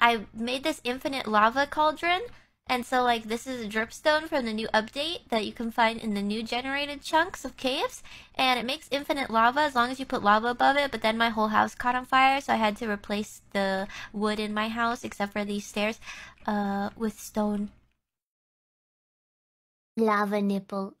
I made this infinite lava cauldron, and so like this is a dripstone from the new update that you can find in the new generated chunks of caves, and it makes infinite lava as long as you put lava above it, but then my whole house caught on fire, so I had to replace the wood in my house, except for these stairs, uh, with stone. Lava nipple.